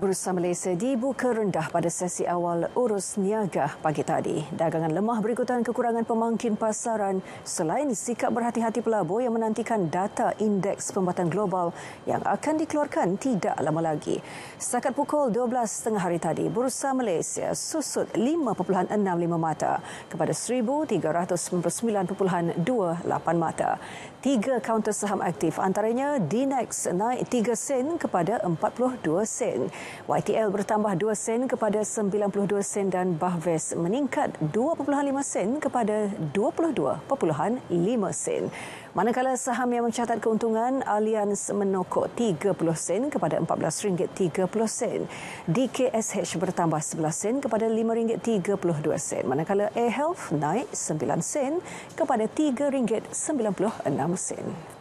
Bursa Malaysia dibuka rendah pada sesi awal urus niaga pagi tadi. Dagangan lemah berikutan kekurangan pemangkin pasaran selain sikap berhati-hati pelabur yang menantikan data indeks pembuatan global yang akan dikeluarkan tidak lama lagi. Setakat pukul 12.30 hari tadi, Bursa Malaysia susut 5.65 mata kepada 1,399.28 mata. Tiga kaunter saham aktif antaranya Dinex naik 3 sen kepada 42 sen. YTL bertambah 2 sen kepada 92 sen dan Bahves meningkat 2.5 sen kepada 22.5 sen. Manakala saham yang mencatat keuntungan, Allianz menokok 30 sen kepada RM14.30. DKSH bertambah 11 sen kepada RM5.32. Manakala AirHealth naik 9 sen kepada RM3.96.